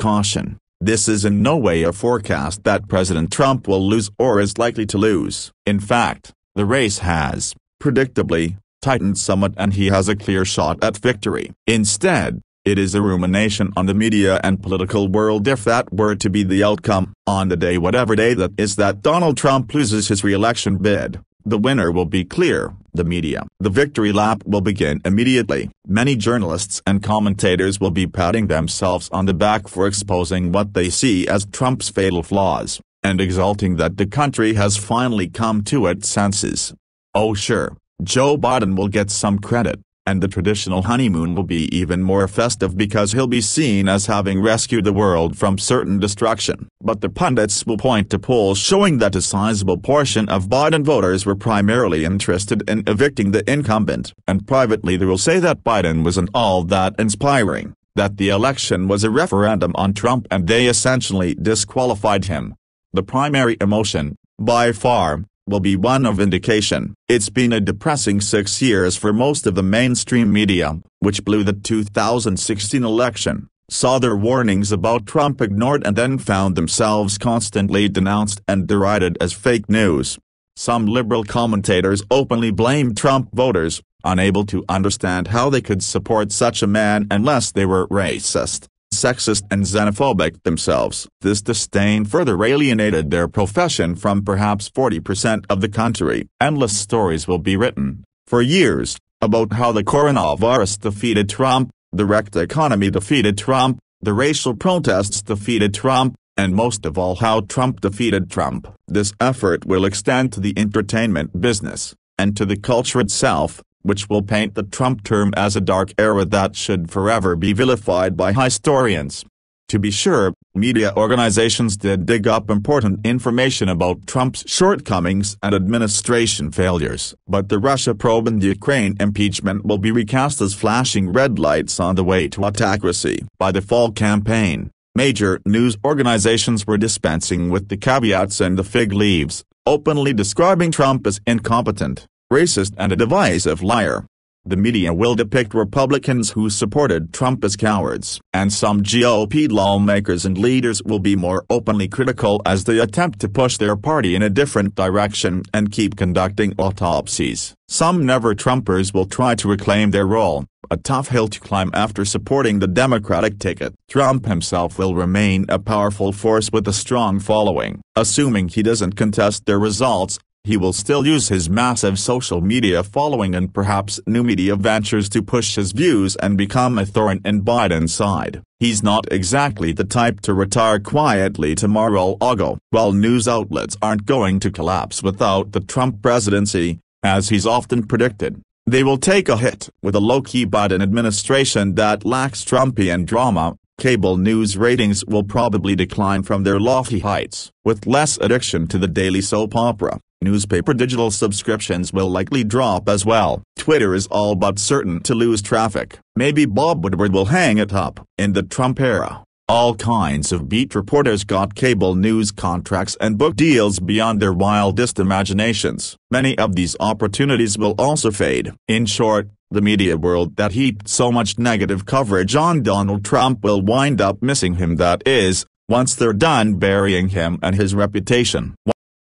Caution, this is in no way a forecast that President Trump will lose or is likely to lose. In fact, the race has, predictably, tightened somewhat and he has a clear shot at victory. Instead, it is a rumination on the media and political world if that were to be the outcome, on the day whatever day that is that Donald Trump loses his re-election bid, the winner will be clear, the media. The victory lap will begin immediately. Many journalists and commentators will be patting themselves on the back for exposing what they see as Trump's fatal flaws, and exulting that the country has finally come to its senses. Oh sure, Joe Biden will get some credit, and the traditional honeymoon will be even more festive because he'll be seen as having rescued the world from certain destruction but the pundits will point to polls showing that a sizable portion of Biden voters were primarily interested in evicting the incumbent, and privately they will say that Biden wasn't all that inspiring, that the election was a referendum on Trump and they essentially disqualified him. The primary emotion, by far, will be one of indication. It's been a depressing six years for most of the mainstream media, which blew the 2016 election saw their warnings about Trump ignored and then found themselves constantly denounced and derided as fake news. Some liberal commentators openly blamed Trump voters, unable to understand how they could support such a man unless they were racist, sexist and xenophobic themselves. This disdain further alienated their profession from perhaps 40% of the country. Endless stories will be written, for years, about how the coronavirus defeated Trump, the wrecked economy defeated Trump, the racial protests defeated Trump, and most of all how Trump defeated Trump. This effort will extend to the entertainment business, and to the culture itself, which will paint the Trump term as a dark era that should forever be vilified by historians. To be sure, media organizations did dig up important information about Trump's shortcomings and administration failures, but the Russia probe and the Ukraine impeachment will be recast as flashing red lights on the way to autocracy. By the fall campaign, major news organizations were dispensing with the caveats and the fig leaves, openly describing Trump as incompetent, racist and a divisive liar. The media will depict Republicans who supported Trump as cowards, and some GOP lawmakers and leaders will be more openly critical as they attempt to push their party in a different direction and keep conducting autopsies. Some never-Trumpers will try to reclaim their role, a tough hill to climb after supporting the Democratic ticket. Trump himself will remain a powerful force with a strong following, assuming he doesn't contest their results, he will still use his massive social media following and perhaps new media ventures to push his views and become a thorn in Biden's side. He's not exactly the type to retire quietly to Mar-a-Lago. While news outlets aren't going to collapse without the Trump presidency, as he's often predicted, they will take a hit with a low-key Biden administration that lacks Trumpian drama cable news ratings will probably decline from their lofty heights, with less addiction to the daily soap opera. Newspaper digital subscriptions will likely drop as well. Twitter is all but certain to lose traffic. Maybe Bob Woodward will hang it up. In the Trump era, all kinds of beat reporters got cable news contracts and book deals beyond their wildest imaginations. Many of these opportunities will also fade. In short, the media world that heaped so much negative coverage on Donald Trump will wind up missing him that is, once they're done burying him and his reputation.